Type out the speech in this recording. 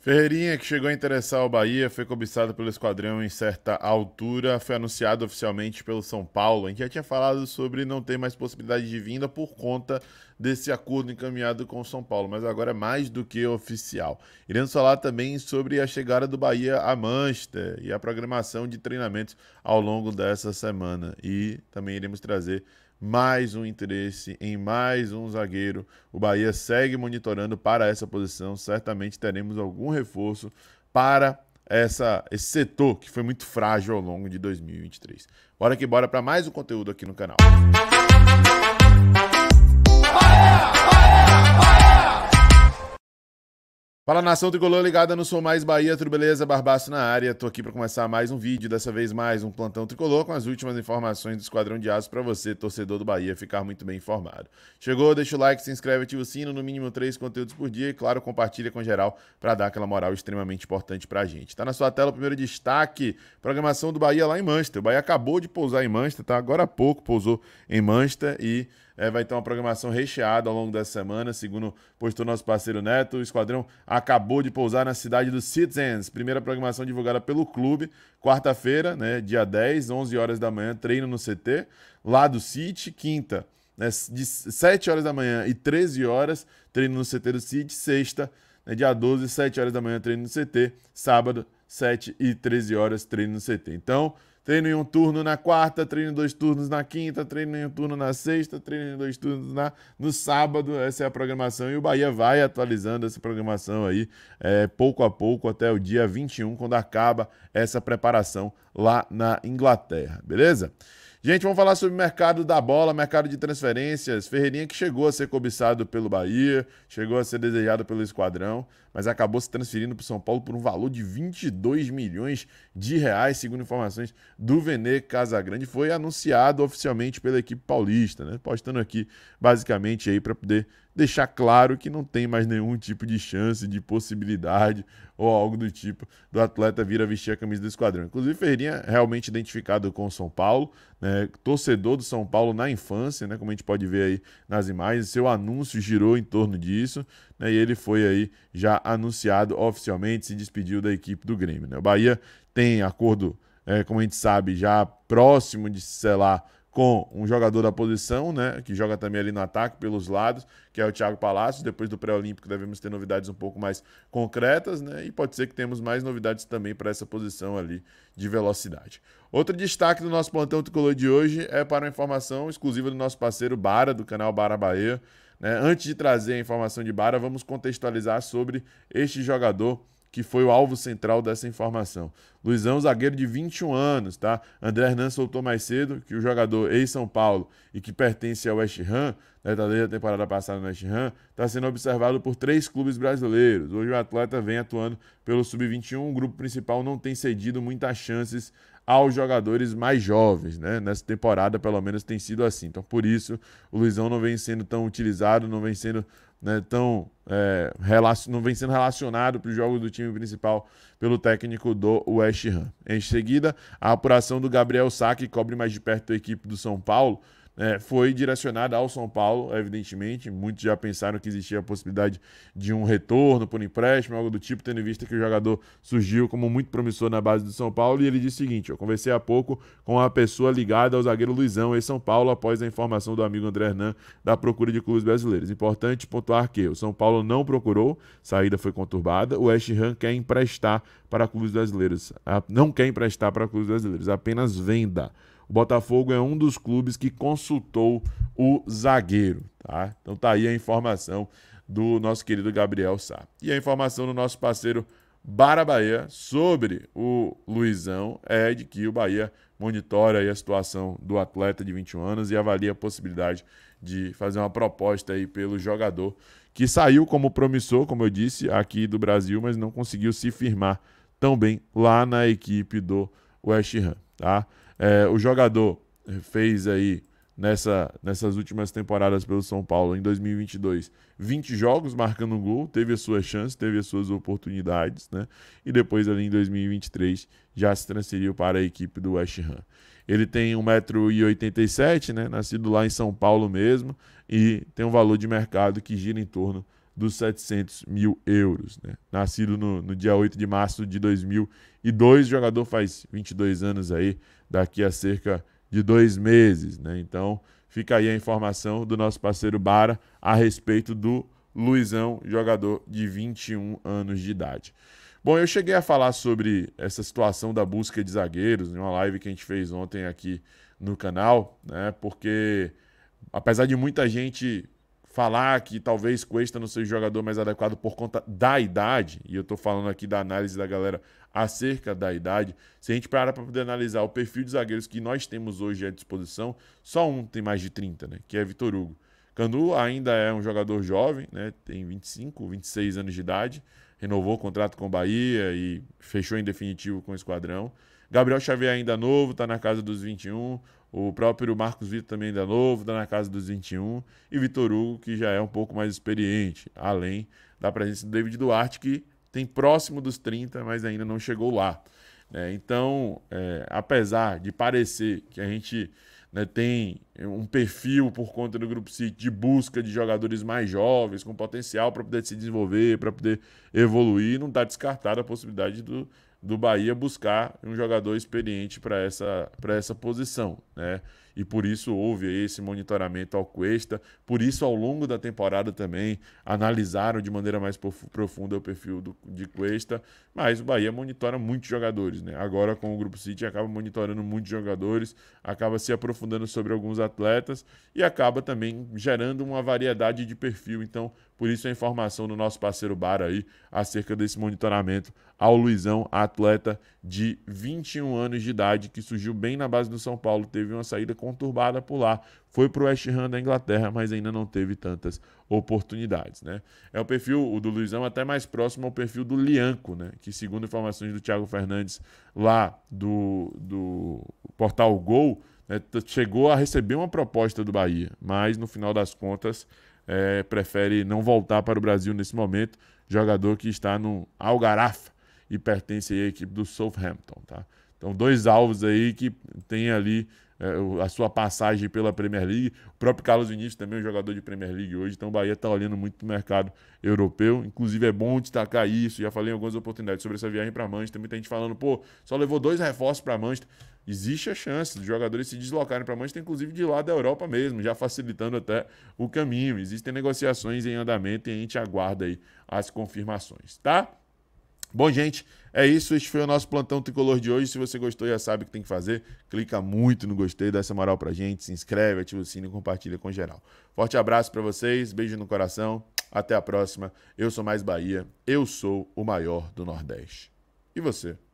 Ferreirinha, que chegou a interessar o Bahia, foi cobiçado pelo esquadrão em certa altura, foi anunciado oficialmente pelo São Paulo, em que já tinha falado sobre não ter mais possibilidade de vinda por conta desse acordo encaminhado com o São Paulo, mas agora é mais do que oficial. Iremos falar também sobre a chegada do Bahia a Manchester e a programação de treinamentos ao longo dessa semana. E também iremos trazer mais um interesse em mais um zagueiro. O Bahia segue monitorando para essa posição. Certamente teremos algum reforço para essa, esse setor que foi muito frágil ao longo de 2023. Bora que bora para mais um conteúdo aqui no canal. Música Fala nação tricolor ligada no Sou Mais Bahia, tudo beleza? Barbaço na área. Tô aqui para começar mais um vídeo, dessa vez mais um plantão tricolor com as últimas informações do Esquadrão de Aço para você, torcedor do Bahia, ficar muito bem informado. Chegou, deixa o like, se inscreve, ativa o sino, no mínimo três conteúdos por dia e claro, compartilha com geral para dar aquela moral extremamente importante pra gente. Tá na sua tela o primeiro destaque, programação do Bahia lá em Manchester. O Bahia acabou de pousar em Manchester, tá? Agora há pouco pousou em Manchester e é, vai ter uma programação recheada ao longo dessa semana, segundo postou nosso parceiro Neto. O esquadrão acabou de pousar na cidade do Citizens, primeira programação divulgada pelo clube, quarta-feira, né, dia 10, 11 horas da manhã, treino no CT, lá do City, quinta, né, de 7 horas da manhã e 13 horas, treino no CT do City, sexta, né, dia 12, 7 horas da manhã, treino no CT, sábado, 7 e 13 horas, treino no CT. Então, Treino em um turno na quarta, treino em dois turnos na quinta, treino em um turno na sexta, treino em dois turnos na, no sábado. Essa é a programação. E o Bahia vai atualizando essa programação aí é, pouco a pouco até o dia 21, quando acaba essa preparação lá na Inglaterra, beleza? Gente, vamos falar sobre o mercado da bola, mercado de transferências. Ferreirinha que chegou a ser cobiçado pelo Bahia, chegou a ser desejado pelo esquadrão, mas acabou se transferindo para o São Paulo por um valor de 22 milhões de reais, segundo informações do Vene Casagrande. Foi anunciado oficialmente pela equipe paulista, né? Postando aqui basicamente aí para poder deixar claro que não tem mais nenhum tipo de chance, de possibilidade ou algo do tipo do atleta vir a vestir a camisa do esquadrão. Inclusive, Ferreirinha realmente identificado com o São Paulo, né, torcedor do São Paulo na infância, né, como a gente pode ver aí nas imagens, seu anúncio girou em torno disso, né, e ele foi aí já anunciado oficialmente, se despediu da equipe do Grêmio. Né. O Bahia tem acordo, é, como a gente sabe, já próximo de selar com um jogador da posição, né, que joga também ali no ataque pelos lados, que é o Thiago Palacios. Depois do pré-olímpico devemos ter novidades um pouco mais concretas, né, e pode ser que temos mais novidades também para essa posição ali de velocidade. Outro destaque do nosso plantão tricolor de hoje é para uma informação exclusiva do nosso parceiro Bara, do canal Bara Bahia. Né? Antes de trazer a informação de Bara, vamos contextualizar sobre este jogador que foi o alvo central dessa informação. Luizão, zagueiro de 21 anos, tá? André Hernan soltou mais cedo que o jogador ex-São Paulo e que pertence ao West Ham, né, tá da temporada passada no West Ham, está sendo observado por três clubes brasileiros. Hoje o atleta vem atuando pelo Sub-21, o grupo principal não tem cedido muitas chances aos jogadores mais jovens, né? Nessa temporada, pelo menos, tem sido assim. Então, por isso, o Luizão não vem sendo tão utilizado, não vem sendo né? Então, é, não vem sendo relacionado para os jogos do time principal pelo técnico do West Ham. Em seguida, a apuração do Gabriel Sá, que cobre mais de perto a equipe do São Paulo, é, foi direcionada ao São Paulo, evidentemente. Muitos já pensaram que existia a possibilidade de um retorno por empréstimo, algo do tipo, tendo em vista que o jogador surgiu como muito promissor na base do São Paulo. E ele disse o seguinte: eu conversei há pouco com a pessoa ligada ao zagueiro Luizão, em São Paulo, após a informação do amigo André Hernan da procura de clubes brasileiros. Importante pontuar que o São Paulo não procurou, saída foi conturbada. O West Ham quer emprestar para clubes brasileiros, não quer emprestar para clubes brasileiros, apenas venda. O Botafogo é um dos clubes que consultou o zagueiro, tá? Então tá aí a informação do nosso querido Gabriel Sá. E a informação do nosso parceiro Bara Bahia sobre o Luizão é de que o Bahia monitora a situação do atleta de 21 anos e avalia a possibilidade de fazer uma proposta aí pelo jogador que saiu como promissor, como eu disse, aqui do Brasil, mas não conseguiu se firmar tão bem lá na equipe do West Ham, tá? É, o jogador fez aí nessa, nessas últimas temporadas pelo São Paulo, em 2022, 20 jogos marcando um gol, teve a sua chance, teve as suas oportunidades, né? E depois ali em 2023 já se transferiu para a equipe do West Ham. Ele tem 1,87m, né? Nascido lá em São Paulo mesmo e tem um valor de mercado que gira em torno dos 700 mil euros. Né? Nascido no, no, dia 8 de março de 2002, jogador faz 22 anos aí, daqui a cerca de dois meses. Né? Então, fica aí a informação do nosso parceiro Bara a respeito do Luizão, jogador de 21 anos de idade. Bom, eu cheguei a falar sobre essa situação da busca de zagueiros em uma live que a gente fez ontem aqui no canal, né? Porque apesar de muita gente falar que talvez Cuesta não seja o jogador mais adequado por conta da idade, e eu estou falando aqui da análise da galera acerca da idade, se a gente parar para poder analisar o perfil de zagueiros que nós temos hoje à disposição, só um tem mais de 30, né? Que é Vitor Hugo. Candu ainda é um jogador jovem, né? Tem 25, 26 anos de idade, renovou o contrato com o Bahia e fechou em definitivo com o Esquadrão. Gabriel Xavier ainda novo, está na casa dos 21. O próprio Marcos Vitor também ainda novo, está na casa dos 21. E Vitor Hugo, que já é um pouco mais experiente, além da presença do David Duarte, que tem próximo dos 30, mas ainda não chegou lá. É, então, é, apesar de parecer que a gente né, tem um perfil por conta do Grupo City de busca de jogadores mais jovens, com potencial para poder se desenvolver, para poder evoluir, não está descartada a possibilidade do, do Bahia buscar um jogador experiente para essa, para essa posição, né? E por isso houve esse monitoramento ao Cuesta, por isso ao longo da temporada também analisaram de maneira mais profunda o perfil do, de Cuesta, mas o Bahia monitora muitos jogadores, né? Agora com o Grupo City acaba monitorando muitos jogadores, acaba se aprofundando sobre alguns atletas e acaba também gerando uma variedade de perfil, então por isso a informação do nosso parceiro Bar aí acerca desse monitoramento ao Luizão, atleta de 21 anos de idade, que surgiu bem na base do São Paulo, teve uma saída conturbada por lá, foi para o West Ham da Inglaterra, mas ainda não teve tantas oportunidades, né? É o perfil o do Luizão até mais próximo ao perfil do Lianco, né? Que segundo informações do Thiago Fernandes lá do, do portal Gol, né? chegou a receber uma proposta do Bahia, mas no final das contas é, prefere não voltar para o Brasil nesse momento. Jogador que está no Algaráfa e pertence à equipe do Southampton, tá? Então, dois alvos aí que tem ali é, a sua passagem pela Premier League. O próprio Carlos Vinícius também é um jogador de Premier League hoje, então o Bahia está olhando muito para o mercado europeu. Inclusive, é bom destacar isso. Já falei em algumas oportunidades sobre essa viagem para Manchester. Muita gente falando, pô, só levou dois reforços para Manchester existe a chance dos jogadores se deslocarem para Manchester, inclusive de lá da Europa mesmo, já facilitando até o caminho. Existem negociações em andamento e a gente aguarda aí as confirmações, tá? Bom, gente, é isso. Este foi o nosso plantão tricolor de hoje. Se você gostou, já sabe o que tem que fazer. Clica muito no gostei, dá essa moral pra gente, se inscreve, ativa o sino e compartilha com geral. Forte abraço para vocês, beijo no coração. Até a próxima. Eu sou mais Bahia, eu sou o maior do Nordeste. E você?